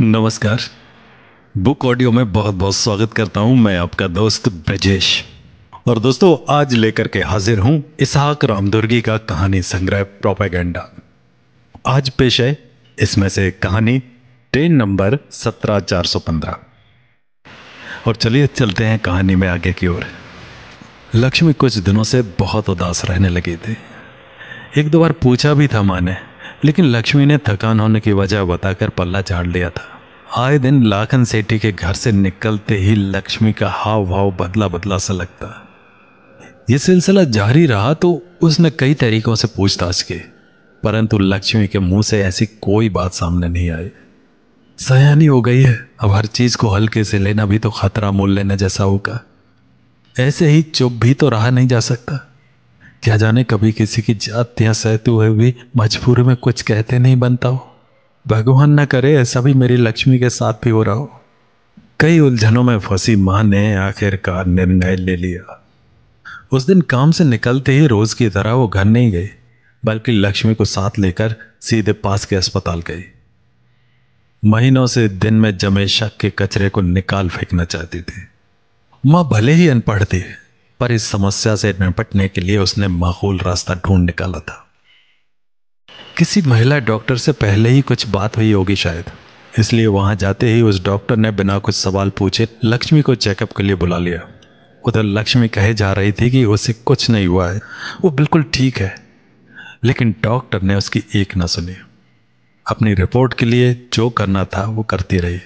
नमस्कार book audio में बहुत बहुत स्वागत करता हूं मैं आपका दोस्त ब्रजेश और दोस्तों आज लेकर के हाजिर हूं इसहाक रामदुर्गी का कहानी संग्रह प्रोपेगेंडा आज पेश है इसमें से कहानी ट्रेन नंबर सत्रह चार सौ पंद्रह और चलिए चलते हैं कहानी में आगे की ओर लक्ष्मी कुछ दिनों से बहुत उदास रहने लगी थी एक दो बार पूछा भी था माँ ने लेकिन लक्ष्मी ने थकान होने की वजह बताकर पल्ला झाड़ लिया था आए दिन लाखन सेठी के घर से निकलते ही लक्ष्मी का हाव भाव बदला बदला सा लगता ये सिलसिला जारी रहा तो उसने कई तरीकों से पूछताछ की परंतु लक्ष्मी के मुंह से ऐसी कोई बात सामने नहीं आई सयानी हो गई है अब हर चीज को हल्के से लेना भी तो खतरा मोल लेने जैसा होगा ऐसे ही चुप भी तो रहा नहीं जा सकता क्या जाने कभी किसी की जात या सहते हुए भी मजबूरी में कुछ कहते नहीं बनता हो भगवान न करे ऐसा भी मेरी लक्ष्मी के साथ भी हो रहा हो कई उलझनों में फंसी माँ ने आखिरकार निर्णय ले लिया उस दिन काम से निकलते ही रोज की तरह वो घर नहीं गई बल्कि लक्ष्मी को साथ लेकर सीधे पास के अस्पताल गई महीनों से दिन में जमे शक के कचरे को निकाल फेंकना चाहती थी माँ भले ही अनपढ़ थी पर इस समस्या से निपटने के लिए उसने माकूल रास्ता ढूंढ निकाला था किसी महिला डॉक्टर से पहले ही कुछ बात हुई होगी शायद इसलिए वहां जाते ही उस डॉक्टर ने बिना कुछ सवाल पूछे लक्ष्मी को चेकअप के लिए बुला लिया उधर लक्ष्मी कहे जा रही थी कि उसे कुछ नहीं हुआ है वो बिल्कुल ठीक है लेकिन डॉक्टर ने उसकी एक ना सुनी अपनी रिपोर्ट के लिए जो करना था वो करती रही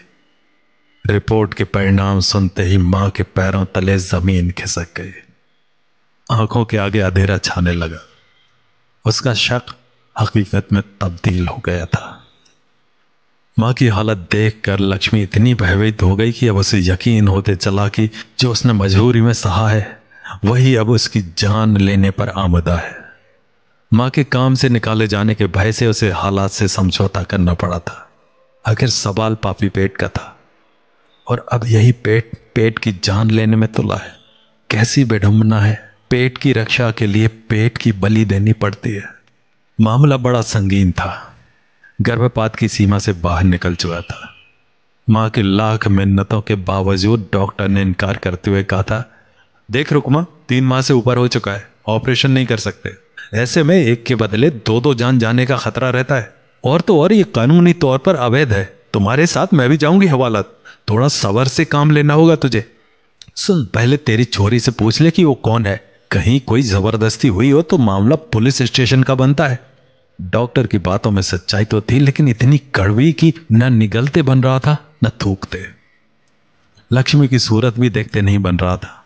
रिपोर्ट के परिणाम सुनते ही मां के पैरों तले जमीन खिसक गई आंखों के आगे अधेरा छाने लगा उसका शक हकीकत में तब्दील हो गया था माँ की हालत देखकर लक्ष्मी इतनी भयभीत हो गई कि अब उसे यकीन होते चला कि जो उसने मजबूरी में सहा है वही अब उसकी जान लेने पर आमदा है माँ के काम से निकाले जाने के भय से उसे हालात से समझौता करना पड़ा था आखिर सवाल पापी पेट का था और अब यही पेट पेट की जान लेने में तुला तो है कैसी बेढमना है पेट की रक्षा के लिए पेट की बलि देनी पड़ती है मामला बड़ा संगीन था गर्भपात की सीमा से बाहर निकल चुका था माँ की लाख मिन्नतों के बावजूद डॉक्टर ने इनकार करते हुए कहा था देख रुकमा तीन माह से ऊपर हो चुका है ऑपरेशन नहीं कर सकते ऐसे में एक के बदले दो दो जान जाने का खतरा रहता है और तो और ये कानूनी तौर पर अवैध है तुम्हारे साथ मैं भी जाऊंगी हवालत थोड़ा सबर से काम लेना होगा तुझे सुन पहले तेरी छोरी से पूछ ले कि वो कौन है कहीं कोई जबरदस्ती हुई हो तो मामला पुलिस स्टेशन का बनता है डॉक्टर की बातों में सच्चाई तो थी लेकिन इतनी कड़वी कि न निगलते बन रहा था न थूकते लक्ष्मी की सूरत भी देखते नहीं बन रहा था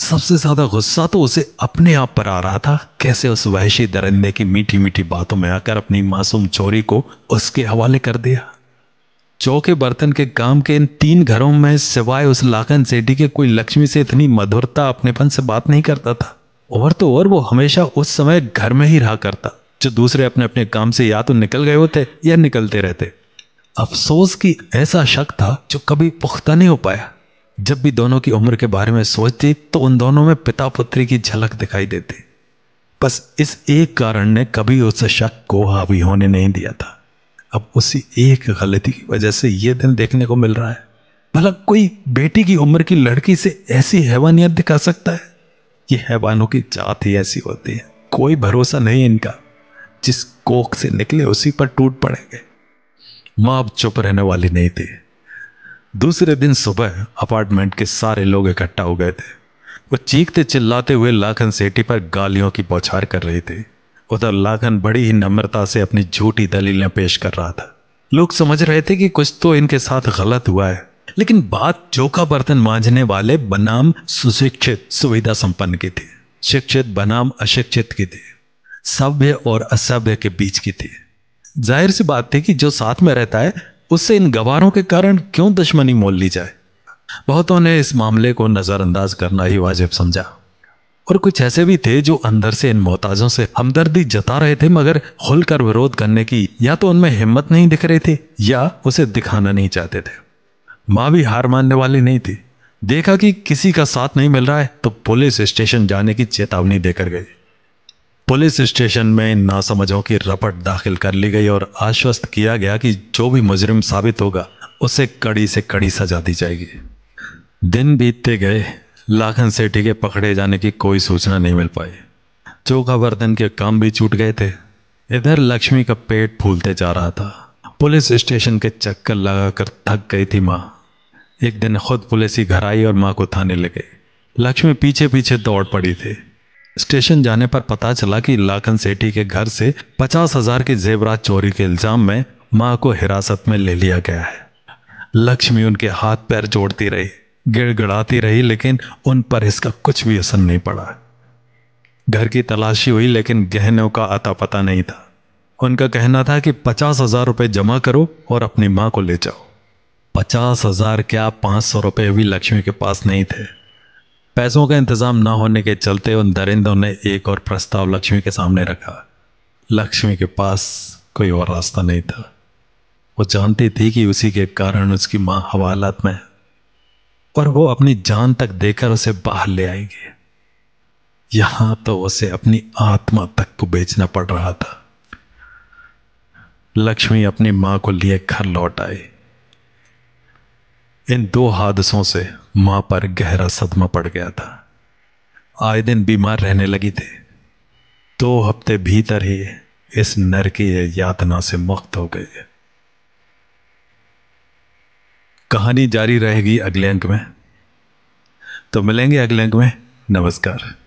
सबसे ज्यादा गुस्सा तो उसे अपने आप पर आ रहा था कैसे उस वहशी दरिंदे की मीठी मीठी बातों में आकर अपनी मासूम चोरी को उसके हवाले कर दिया चौके बर्तन के काम के इन तीन घरों में सिवाय उस लाखन सेठी के कोई लक्ष्मी से इतनी मधुरता अपनेपन से बात नहीं करता था और तो और वो हमेशा उस समय घर में ही रहा करता जो दूसरे अपने अपने काम से या तो निकल गए होते या निकलते रहते अफसोस की ऐसा शक था जो कभी पुख्ता नहीं हो पाया जब भी दोनों की उम्र के बारे में सोचती तो उन दोनों में पिता पुत्री की झलक दिखाई देती बस इस एक कारण ने कभी उस शक को हावी होने नहीं दिया था अब उसी एक गलती की वजह से ये दिन देखने को मिल रहा है भला कोई बेटी की उम्र की लड़की से ऐसी हैवानियत दिखा सकता है ये हैवानों की जात ही ऐसी होती है कोई भरोसा नहीं इनका जिस कोख से निकले उसी पर टूट पड़ेंगे मां अब चुप रहने वाली नहीं थी दूसरे दिन सुबह अपार्टमेंट के सारे लोग इकट्ठा हो गए थे वो चीखते चिल्लाते हुए लाखन सेठी पर गालियों की बौछार कर रही थी उधर तो लाखन बड़ी ही नम्रता से अपनी झूठी दलीलें पेश कर रहा था लोग समझ रहे थे कि कुछ तो इनके साथ गलत हुआ है लेकिन बात चौका बर्तन मांझने वाले बनाम सुशिक्षित सुविधा संपन्न की थी शिक्षित बनाम अशिक्षित की थी सभ्य और असभ्य के बीच की थी जाहिर सी बात थी कि जो साथ में रहता है उससे इन गवारों के कारण क्यों दुश्मनी मोल ली जाए बहुतों ने इस मामले को नज़रअंदाज करना ही वाजिब समझा और कुछ ऐसे भी थे जो अंदर से इन मोहताजों से हमदर्दी जता रहे थे मगर खुलकर विरोध करने की या तो उनमें हिम्मत नहीं दिख रही थी या उसे दिखाना नहीं चाहते थे माँ भी हार मानने वाली नहीं थी देखा कि किसी का साथ नहीं मिल रहा है तो पुलिस स्टेशन जाने की चेतावनी देकर गई पुलिस स्टेशन में नासमझों की रपट दाखिल कर ली गई और आश्वस्त किया गया कि जो भी मुजरिम साबित होगा उसे कड़ी से कड़ी सजा दी जाएगी दिन बीतते गए लाखन सेठी के पकड़े जाने की कोई सूचना नहीं मिल पाई चौकावर्धन के काम भी छूट गए थे इधर लक्ष्मी का पेट फूलते जा रहा था पुलिस स्टेशन के चक्कर लगाकर थक गई थी माँ एक दिन खुद पुलिस ही घर आई और माँ को थाने ले गई लक्ष्मी पीछे पीछे दौड़ पड़ी थी स्टेशन जाने पर पता चला कि लाखन सेठी के घर से पचास हजार की जेवरात चोरी के इल्जाम में माँ को हिरासत में ले लिया गया है लक्ष्मी उनके हाथ पैर जोड़ती रही गिड़गड़ाती रही लेकिन उन पर इसका कुछ भी असर नहीं पड़ा घर की तलाशी हुई लेकिन गहनों का अता पता नहीं था उनका कहना था कि पचास हजार रुपये जमा करो और अपनी माँ को ले जाओ पचास हजार क्या पांच सौ रुपये भी लक्ष्मी के पास नहीं थे पैसों का इंतजाम ना होने के चलते उन दरिंदों ने एक और प्रस्ताव लक्ष्मी के सामने रखा लक्ष्मी के पास कोई और रास्ता नहीं था वो जानती थी कि उसी के कारण उसकी माँ हवालात में है और वो अपनी जान तक देकर उसे बाहर ले आएंगे यहां तो उसे अपनी आत्मा तक को बेचना पड़ रहा था लक्ष्मी अपनी मां को लिए घर लौट आए इन दो हादसों से मां पर गहरा सदमा पड़ गया था आए दिन बीमार रहने लगी थी दो हफ्ते भीतर ही इस नर की यातना से मुक्त हो गई है कहानी जारी रहेगी अगले अंक में तो मिलेंगे अगले अंक में नमस्कार